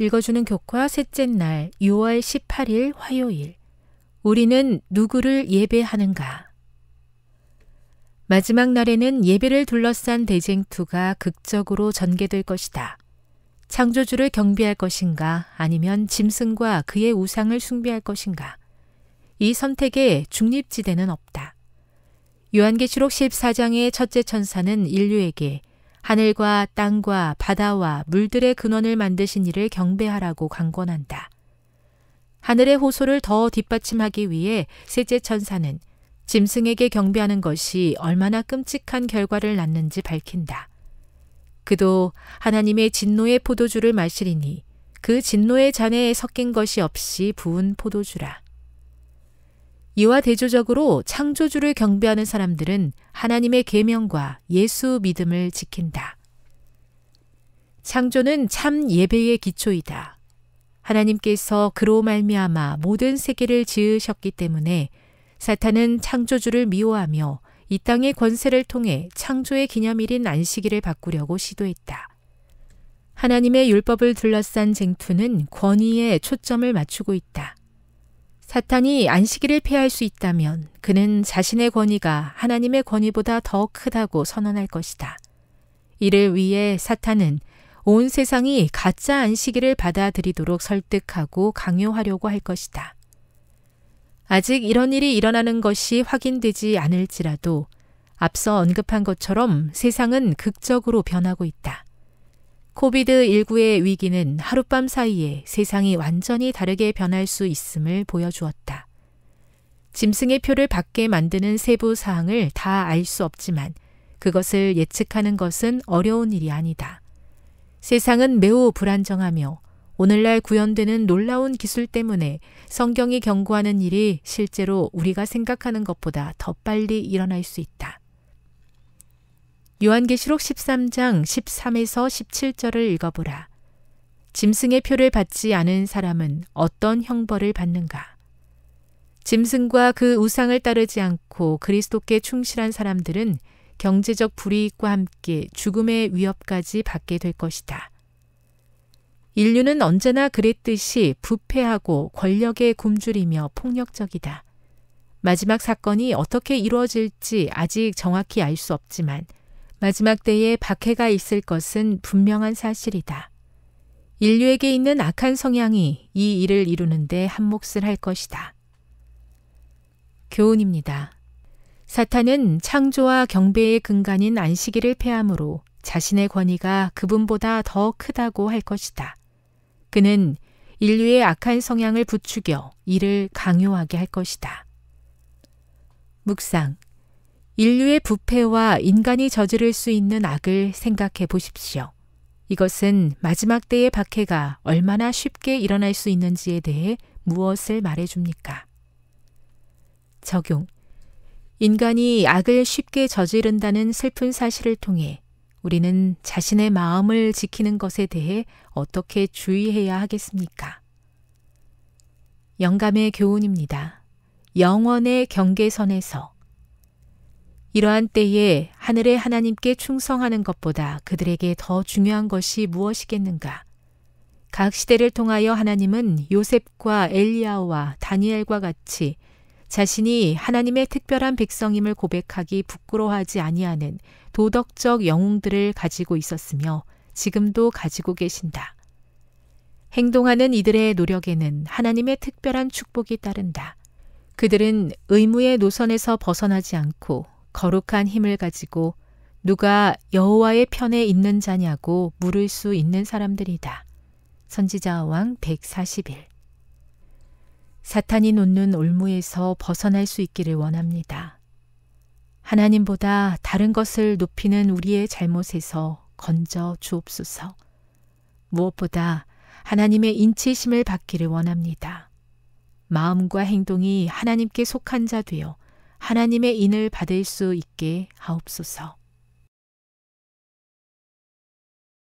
읽어주는 교과 셋째 날 6월 18일 화요일 우리는 누구를 예배하는가? 마지막 날에는 예배를 둘러싼 대쟁투가 극적으로 전개될 것이다. 창조주를 경비할 것인가 아니면 짐승과 그의 우상을 숭배할 것인가? 이 선택에 중립지대는 없다. 요한계시록 14장의 첫째 천사는 인류에게 하늘과 땅과 바다와 물들의 근원을 만드신 이를 경배하라고 강권한다. 하늘의 호소를 더 뒷받침하기 위해 셋째 천사는 짐승에게 경배하는 것이 얼마나 끔찍한 결과를 낳는지 밝힌다. 그도 하나님의 진노의 포도주를 마시리니 그 진노의 잔에 섞인 것이 없이 부은 포도주라. 이와 대조적으로 창조주를 경배하는 사람들은 하나님의 계명과 예수 믿음을 지킨다. 창조는 참 예배의 기초이다. 하나님께서 그로 말미암아 모든 세계를 지으셨기 때문에 사탄은 창조주를 미워하며 이 땅의 권세를 통해 창조의 기념일인 안식일을 바꾸려고 시도했다. 하나님의 율법을 둘러싼 쟁투는 권위에 초점을 맞추고 있다. 사탄이 안식일을 피할수 있다면 그는 자신의 권위가 하나님의 권위보다 더 크다고 선언할 것이다. 이를 위해 사탄은 온 세상이 가짜 안식일을 받아들이도록 설득하고 강요하려고 할 것이다. 아직 이런 일이 일어나는 것이 확인되지 않을지라도 앞서 언급한 것처럼 세상은 극적으로 변하고 있다. 코비드19의 위기는 하룻밤 사이에 세상이 완전히 다르게 변할 수 있음을 보여주었다. 짐승의 표를 받게 만드는 세부 사항을 다 알 수 없지만 그것을 예측하는 것은 어려운 일이 아니다. 세상은 매우 불안정하며 오늘날 구현되는 놀라운 기술 때문에 성경이 경고하는 일이 실제로 우리가 생각하는 것보다 더 빨리 일어날 수 있다. 요한계시록 13장 13에서 17절을 읽어보라. 짐승의 표를 받지 않은 사람은 어떤 형벌을 받는가? 짐승과 그 우상을 따르지 않고 그리스도께 충실한 사람들은 경제적 불이익과 함께 죽음의 위협까지 받게 될 것이다. 인류는 언제나 그랬듯이 부패하고 권력에 굶주리며 폭력적이다. 마지막 사건이 어떻게 이루어질지 아직 정확히 알 수 없지만 마지막 때에 박해가 있을 것은 분명한 사실이다. 인류에게 있는 악한 성향이 이 일을 이루는데 한몫을 할 것이다. 교훈입니다. 사탄은 창조와 경배의 근간인 안식일을 폐함으로 자신의 권위가 그분보다 더 크다고 할 것이다. 그는 인류의 악한 성향을 부추겨 이를 강요하게 할 것이다. 묵상 인류의 부패와 인간이 저지를 수 있는 악을 생각해 보십시오. 이것은 마지막 때의 박해가 얼마나 쉽게 일어날 수 있는지에 대해 무엇을 말해줍니까? 적용. 인간이 악을 쉽게 저지른다는 슬픈 사실을 통해 우리는 자신의 마음을 지키는 것에 대해 어떻게 주의해야 하겠습니까? 영감의 교훈입니다. 영원의 경계선에서 이러한 때에 하늘의 하나님께 충성하는 것보다 그들에게 더 중요한 것이 무엇이겠는가? 각 시대를 통하여 하나님은 요셉과 엘리야와 다니엘과 같이 자신이 하나님의 특별한 백성임을 고백하기 부끄러워하지 아니하는 도덕적 영웅들을 가지고 있었으며 지금도 가지고 계신다. 행동하는 이들의 노력에는 하나님의 특별한 축복이 따른다. 그들은 의무의 노선에서 벗어나지 않고 거룩한 힘을 가지고 누가 여호와의 편에 있는 자냐고 물을 수 있는 사람들이다. 선지자 왕 141. 사탄이 놓는 올무에서 벗어날 수 있기를 원합니다. 하나님보다 다른 것을 높이는 우리의 잘못에서 건져 주옵소서. 무엇보다 하나님의 인치심을 받기를 원합니다. 마음과 행동이 하나님께 속한 자 되어 하나님의 인을 받을 수 있게 하옵소서.